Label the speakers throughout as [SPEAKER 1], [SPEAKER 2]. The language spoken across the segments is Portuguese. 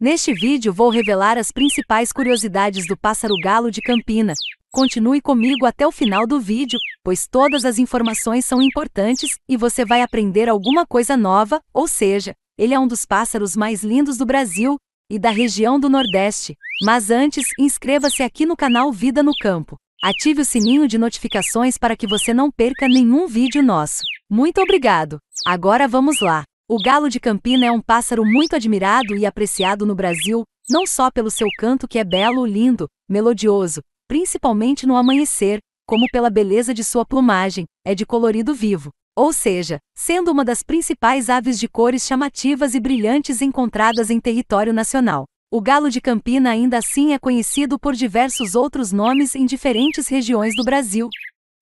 [SPEAKER 1] Neste vídeo vou revelar as principais curiosidades do pássaro galo de Campina. Continue comigo até o final do vídeo, pois todas as informações são importantes e você vai aprender alguma coisa nova, ou seja, ele é um dos pássaros mais lindos do Brasil e da região do Nordeste. Mas antes, inscreva-se aqui no canal Vida no Campo. Ative o sininho de notificações para que você não perca nenhum vídeo nosso. Muito obrigado! Agora vamos lá! O galo de Campina é um pássaro muito admirado e apreciado no Brasil, não só pelo seu canto que é belo, lindo, melodioso, principalmente no amanhecer, como pela beleza de sua plumagem, é de colorido vivo. Ou seja, sendo uma das principais aves de cores chamativas e brilhantes encontradas em território nacional. O galo de Campina ainda assim é conhecido por diversos outros nomes em diferentes regiões do Brasil,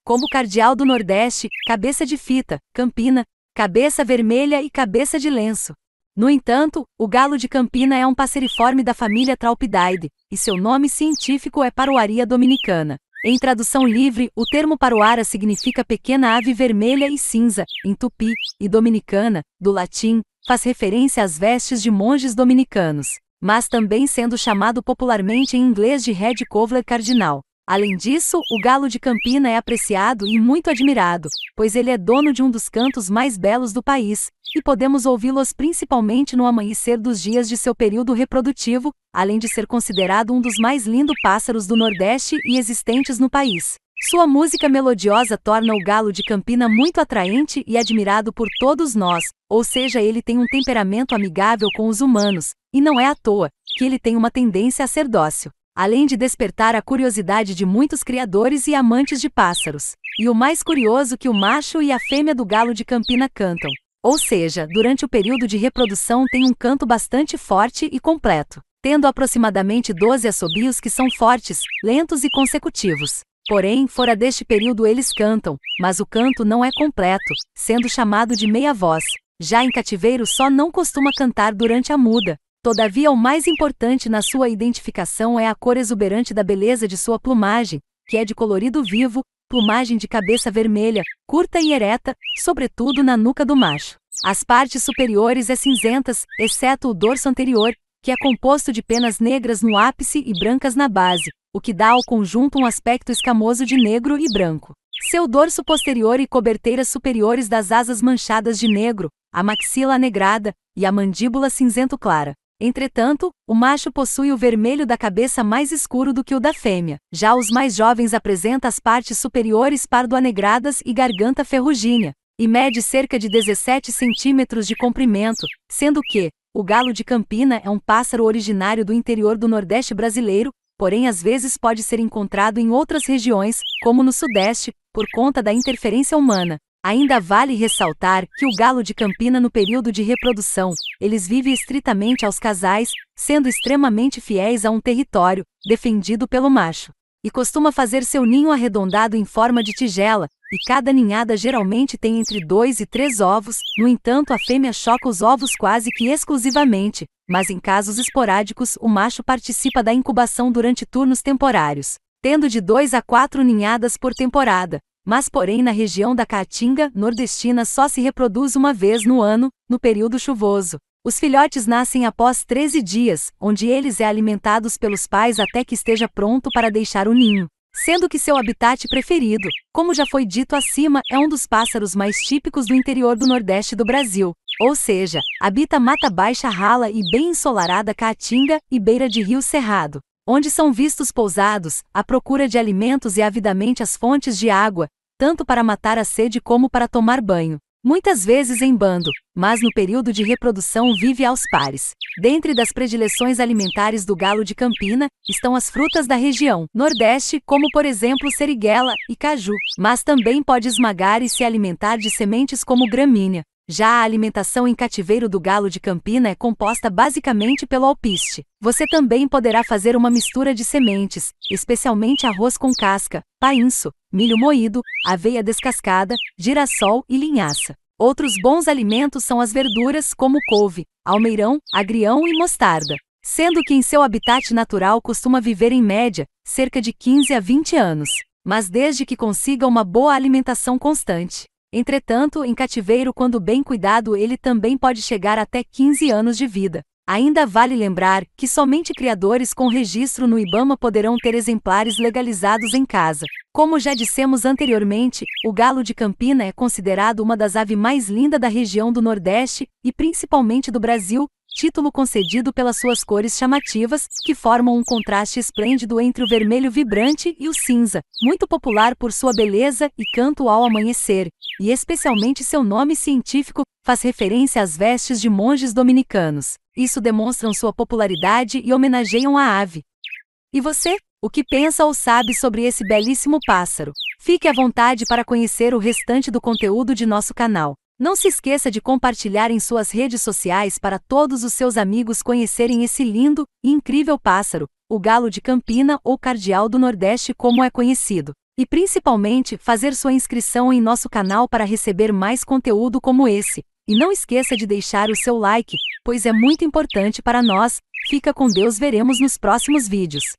[SPEAKER 1] como Cardeal do Nordeste, Cabeça de Fita, Campina, cabeça vermelha e cabeça de lenço. No entanto, o galo de Campina é um passeriforme da família Traupidae e seu nome científico é Paroaria dominicana. Em tradução livre, o termo paroara significa pequena ave vermelha e cinza, em tupi, e dominicana, do latim, faz referência às vestes de monges dominicanos, mas também sendo chamado popularmente em inglês de Red Covler Cardinal. Além disso, o galo de Campina é apreciado e muito admirado, pois ele é dono de um dos cantos mais belos do país, e podemos ouvi-los principalmente no amanhecer dos dias de seu período reprodutivo, além de ser considerado um dos mais lindos pássaros do Nordeste e existentes no país. Sua música melodiosa torna o galo de Campina muito atraente e admirado por todos nós, ou seja, ele tem um temperamento amigável com os humanos, e não é à toa que ele tem uma tendência a ser dócil além de despertar a curiosidade de muitos criadores e amantes de pássaros. E o mais curioso é que o macho e a fêmea do galo de Campina cantam. Ou seja, durante o período de reprodução tem um canto bastante forte e completo, tendo aproximadamente 12 assobios que são fortes, lentos e consecutivos. Porém, fora deste período eles cantam, mas o canto não é completo, sendo chamado de meia voz. Já em cativeiro só não costuma cantar durante a muda, Todavia, o mais importante na sua identificação é a cor exuberante da beleza de sua plumagem, que é de colorido vivo, plumagem de cabeça vermelha, curta e ereta, sobretudo na nuca do macho. As partes superiores é cinzentas, exceto o dorso anterior, que é composto de penas negras no ápice e brancas na base, o que dá ao conjunto um aspecto escamoso de negro e branco. Seu dorso posterior e coberteiras superiores das asas manchadas de negro, a maxila negrada e a mandíbula cinzento clara. Entretanto, o macho possui o vermelho da cabeça mais escuro do que o da fêmea. Já os mais jovens apresentam as partes superiores pardo-anegradas e garganta ferrugínea, e mede cerca de 17 centímetros de comprimento, sendo que, o galo de Campina é um pássaro originário do interior do Nordeste brasileiro, porém às vezes pode ser encontrado em outras regiões, como no Sudeste, por conta da interferência humana. Ainda vale ressaltar que o galo de Campina no período de reprodução, eles vivem estritamente aos casais, sendo extremamente fiéis a um território, defendido pelo macho. E costuma fazer seu ninho arredondado em forma de tigela, e cada ninhada geralmente tem entre dois e três ovos, no entanto a fêmea choca os ovos quase que exclusivamente, mas em casos esporádicos o macho participa da incubação durante turnos temporários, tendo de dois a quatro ninhadas por temporada, mas porém na região da Caatinga nordestina só se reproduz uma vez no ano, no período chuvoso. Os filhotes nascem após 13 dias, onde eles é alimentados pelos pais até que esteja pronto para deixar o ninho. Sendo que seu habitat preferido, como já foi dito acima, é um dos pássaros mais típicos do interior do Nordeste do Brasil, ou seja, habita mata baixa rala e bem ensolarada caatinga e beira de rio cerrado, onde são vistos pousados, à procura de alimentos e avidamente as fontes de água, tanto para matar a sede como para tomar banho. Muitas vezes em bando, mas no período de reprodução vive aos pares. Dentre das predileções alimentares do galo de Campina estão as frutas da região Nordeste, como por exemplo seriguela e caju, mas também pode esmagar e se alimentar de sementes como gramínea. Já a alimentação em cativeiro do galo de campina é composta basicamente pelo alpiste. Você também poderá fazer uma mistura de sementes, especialmente arroz com casca, painço, milho moído, aveia descascada, girassol e linhaça. Outros bons alimentos são as verduras, como couve, almeirão, agrião e mostarda. Sendo que em seu habitat natural costuma viver em média cerca de 15 a 20 anos, mas desde que consiga uma boa alimentação constante. Entretanto, em cativeiro, quando bem cuidado, ele também pode chegar até 15 anos de vida. Ainda vale lembrar que somente criadores com registro no IBAMA poderão ter exemplares legalizados em casa. Como já dissemos anteriormente, o galo de Campina é considerado uma das aves mais lindas da região do Nordeste e principalmente do Brasil, título concedido pelas suas cores chamativas, que formam um contraste esplêndido entre o vermelho vibrante e o cinza, muito popular por sua beleza e canto ao amanhecer, e especialmente seu nome científico, faz referência às vestes de monges dominicanos. Isso demonstram sua popularidade e homenageiam a ave. E você? O que pensa ou sabe sobre esse belíssimo pássaro? Fique à vontade para conhecer o restante do conteúdo de nosso canal. Não se esqueça de compartilhar em suas redes sociais para todos os seus amigos conhecerem esse lindo e incrível pássaro, o galo de Campina ou cardeal do Nordeste, como é conhecido. E principalmente, fazer sua inscrição em nosso canal para receber mais conteúdo como esse. E não esqueça de deixar o seu like, pois é muito importante para nós. Fica com Deus, veremos nos próximos vídeos.